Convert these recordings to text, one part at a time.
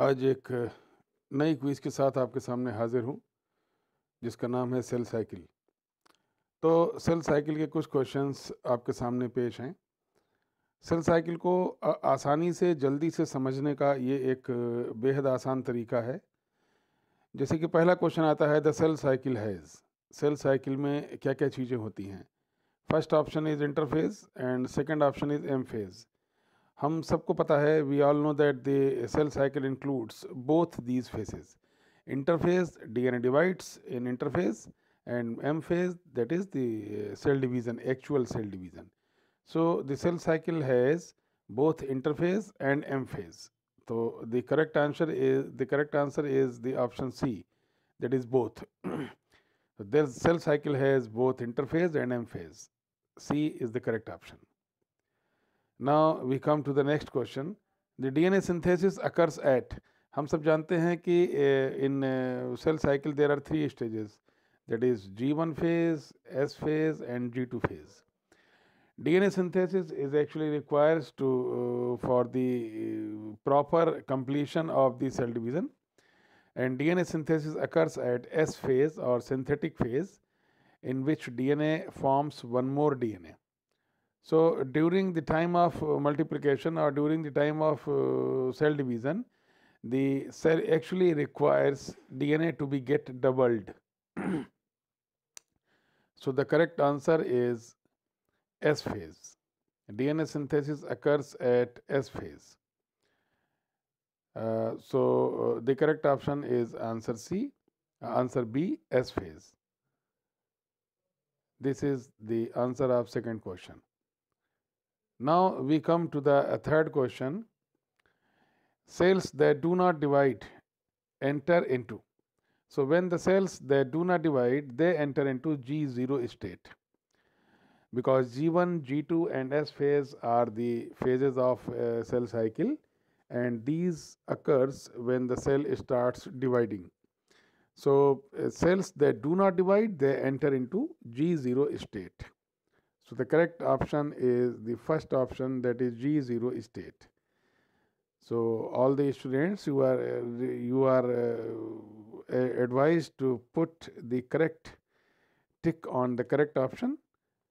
आज एक नई क्विज के साथ आपके सामने हाजिर हूँ जिसका नाम है सेल साइकिल तो सेल साइकिल के कुछ क्वेश्चंस आपके सामने पेश हैं सेल साइकिल को आसानी से जल्दी से समझने का ये एक बेहद आसान तरीका है जैसे कि पहला क्वेश्चन आता है the cell cycle has cell cycle में क्या क्या चीज़ें होती हैं first option is interphase and second option is M phase We all know that the cell cycle includes both these phases: includes interphase DNA divides in interphase and M phase that is the uh, cell division actual cell division. So, the cell cycle has both interphase and M phase. So, the correct answer is the correct answer is the option C that is both. so, their cell cycle has both interphase and M phase. C is the correct option. Now we come to the next question. The DNA synthesis occurs at हम सब जानते हैं कि in cell cycle there are three stages that is phase, one phase S phase and G DNA synthesis is actually requires to uh, for the uh, proper completion of the cell division and DNA synthesis occurs at S phase or synthetic phase in which DNA forms one more DNA. So, during the time of uh, multiplication or during the time of uh, cell division, the cell actually requires DNA to be get doubled. so, the correct answer is S phase. DNA synthesis occurs at S phase. Uh, so, uh, the correct option is answer C, uh, answer B, S phase. This is the answer of second question. Now we come to the uh, third question. Cells that do not divide enter into. So when the cells that do not divide, they enter into G0 state because G1, G2 and S phase are the phases of uh, cell cycle and these occurs when the cell starts dividing. So uh, cells that do not divide, they enter into G0 state. So the correct option is the first option that is G0 state. So all the students you are you are uh, advised to put the correct tick on the correct option.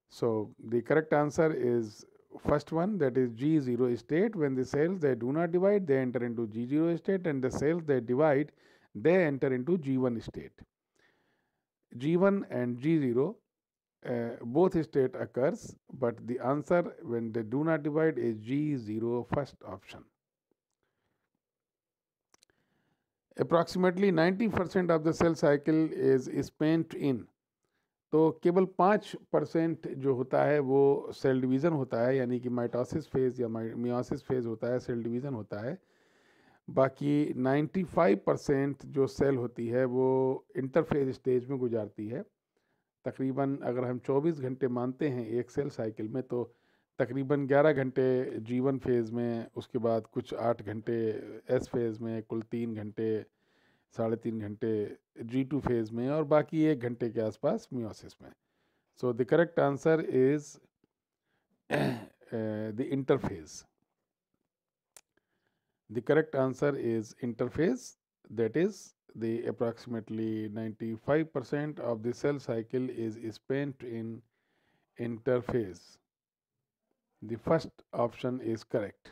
So the correct answer is first one that is G0 state when the cells they do not divide they enter into G0 state and the cells they divide they enter into G1 state. G1 and G0 uh, both state occurs but the answer when they do not divide is G0 first option. approximately 90 percent of the cell cycle spent in तो केवल पाँच percent जो होता है वो cell division होता है यानी कि माइटोसिस फेज़ या मियोसिस फेज़ होता है सेल डिवीज़न होता है बाकी फाइव परसेंट जो सेल होती है वो इंटरफेज स्टेज में गुजारती है तकरीबन अगर हम 24 घंटे मानते हैं एक सेल साइकिल में तो तकरीबन 11 घंटे जीवन फेज़ में उसके बाद कुछ आठ घंटे एस फेज़ में कुल तीन घंटे साढ़े तीन घंटे जी टू फेज़ में और बाकी एक घंटे के आसपास म्योसिस में so the correct answer is the interphase the correct answer is interphase that is the approximately 95% of the cell cycle is spent in interphase. The first option is correct.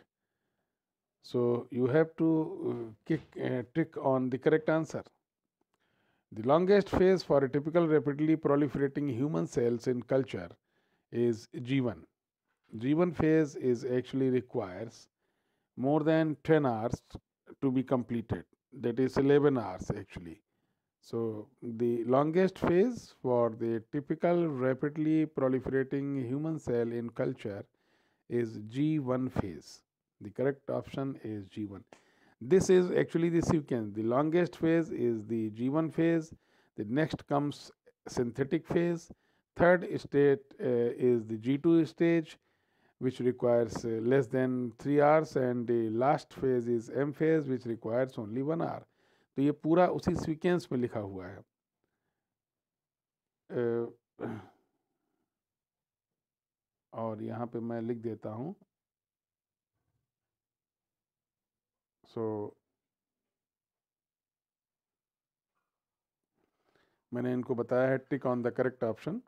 So you have to uh, kick, uh, trick on the correct answer. The longest phase for a typical rapidly proliferating human cells in culture is G1. G1 phase is actually requires more than 10 hours to be completed that is 11 hours actually. So, the longest phase for the typical rapidly proliferating human cell in culture is G1 phase. The correct option is G1. This is actually the sequence. The longest phase is the G1 phase. The next comes synthetic phase. Third state uh, is the G2 stage. which requires uh, less than 3 hours and the last phase is M phase which requires only 1 hour. to ye pura usi sequence mein likha hua hai और यहाँ पे मैं लिख देता हूँ सो so, मैंने इनको बताया है tick on the correct option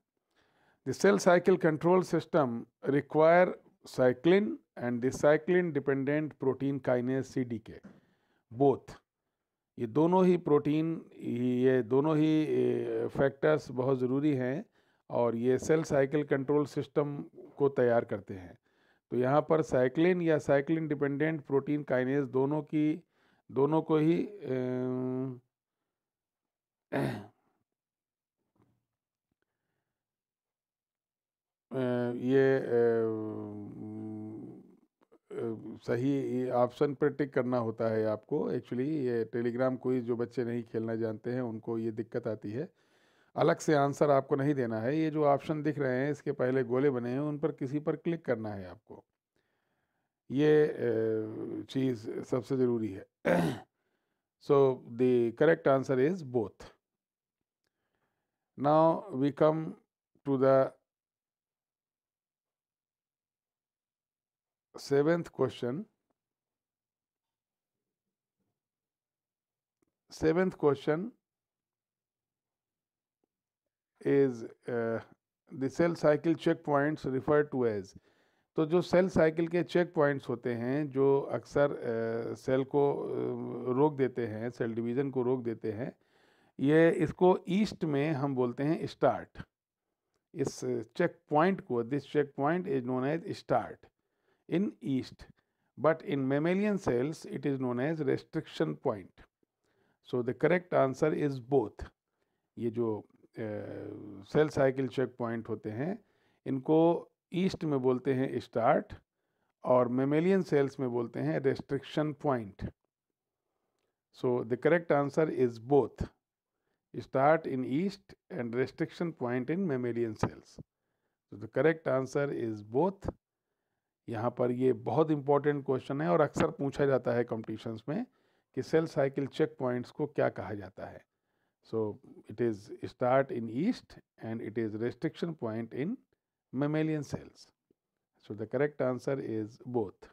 The cell cycle control system require cyclin and the cyclin dependent protein kinase CDK both ये दोनों ही प्रोटीन ये दोनों ही फैक्टर्स बहुत ज़रूरी हैं और ये सेल साइकिल कंट्रोल सिस्टम को तैयार करते हैं तो यहाँ पर साइक्लिन या साइक्लिन डिपेंडेंट प्रोटीन काइनेज दोनों की दोनों को ही ये सही ऑप्शन पर टिक करना होता है आपको एक्चुअली ये टेलीग्राम कोई जो बच्चे नहीं खेलना जानते हैं उनको ये दिक्कत आती है अलग से आंसर आपको नहीं देना है ये जो ऑप्शन दिख रहे हैं इसके पहले गोले बने हैं उन पर किसी पर क्लिक करना है आपको ये चीज़ सबसे ज़रूरी है so the correct answer is both now we come to the seventh question seventh question is uh, the cell cycle checkpoints referred to as तो जो सेल साइकिल के चेक पॉइंट्स होते हैं जो अक्सर सेल uh, को uh, रोक देते हैं सेल डिवीज़न को रोक देते हैं ये इसको ईस्ट में हम बोलते हैं स्टार्ट इस चेक पॉइंट को this checkpoint is known as start in yeast. But in mammalian cells, it is known as restriction point. So the correct answer is both. ye jo uh, cell cycle check point hote hain inko yeast mein bolte hain start और mammalian cells में बोलते हैं restriction point so the correct answer is both start in yeast and restriction point in mammalian cells. So the correct answer is both यहाँ पर ये बहुत important question है और अक्सर पूछा जाता है कॉम्पिटिशन्स में कि सेल साइकिल चेक पॉइंट्स को क्या कहा जाता है so it is start in yeast and it is restriction point in mammalian cells so the correct answer is both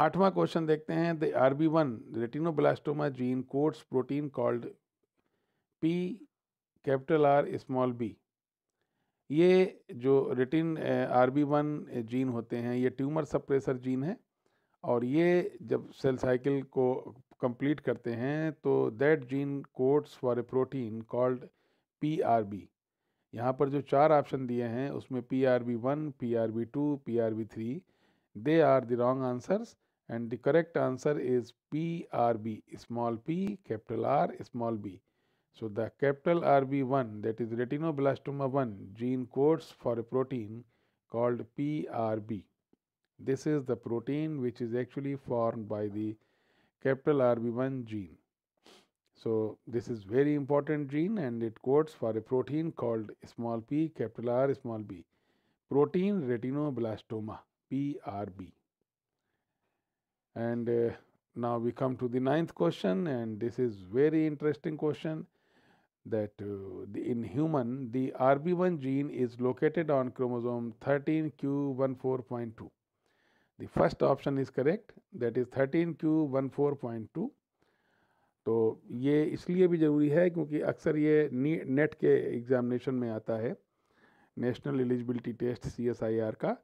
आठवां क्वेश्चन देखते हैं the R B one retinoblastoma gene codes protein called P capital R small B ये जो रिटिन R B one gene होते हैं ये ट्यूमर सप्रेसर जीन है और ये जब सेल साइकिल को कंप्लीट करते हैं तो that gene codes for a protein called P R B यहाँ पर जो चार ऑप्शन दिए हैं उसमें P R B one P R B two P R B three they are the wrong answers and the correct answer is P R B small P capital R small B So, the capital RB1 that is retinoblastoma 1 gene codes for a protein called PRB. This is the protein which is actually formed by the capital RB1 gene. So, this is very important gene and it codes for a protein called small p capital R small b protein retinoblastoma PRB. And uh, now we come to the ninth question and this is very interesting question. that uh, the, in human the RB1 gene is located on chromosome 13q14.2. The first option is correct that is 13q14.2. तो ये इसलिए भी ज़रूरी है क्योंकि अक्सर ये net के एग्ज़ामिनेशन में आता है national eligibility test C S I R का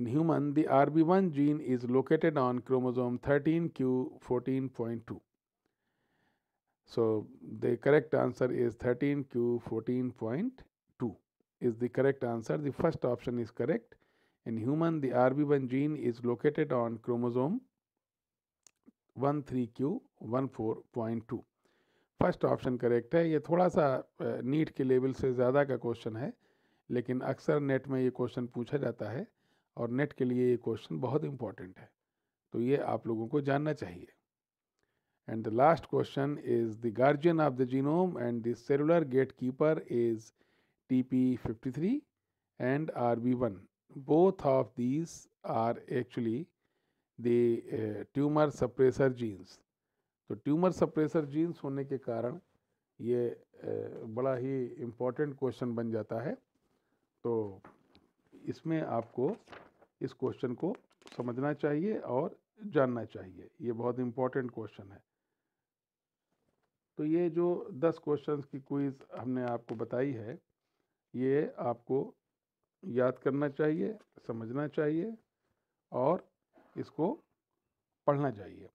in human the R B one gene is located on chromosome thirteen Q fourteen point two So the correct answer is 13q14.2 is the correct answer. The first option is correct. In human, the RB1 gene is located on chromosome 13q14.2. First option correct है ये थोड़ा सा NEET के level से ज़्यादा का question है लेकिन अक्सर नेट में ये क्वेश्चन पूछा जाता है और नेट के लिए ये क्वेश्चन बहुत इम्पॉर्टेंट है तो ये आप लोगों को जानना चाहिए And the last question is the guardian of the genome and the cellular gatekeeper is TP53 and RB1. Both of these are actually the uh, tumor suppressor genes. so tumor suppressor genes hone ke karan ye uh, bada hi important question ban jata hai तो isme aapko इस question को समझना चाहिए और जानना चाहिए ये बहुत इम्पोर्टेंट क्वेश्चन है तो ये जो दस क्वेश्चन की क्विज़ हमने आपको बताई है ये आपको याद करना चाहिए समझना चाहिए और इसको पढ़ना चाहिए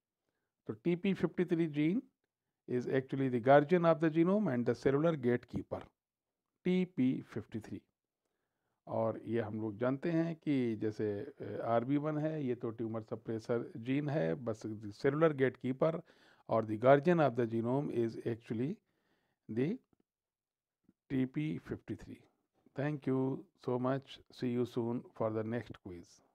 तो T P fifty three gene is actually the guardian of the genome and the cellular gatekeeper T P fifty three और ये हम लोग जानते हैं कि जैसे आर बी वन है ये तो ट्यूमर सप्रेसर जीन है बस cellular gatekeeper or the guardian of the genome is actually the TP53. Thank you so much. See you soon for the next quiz.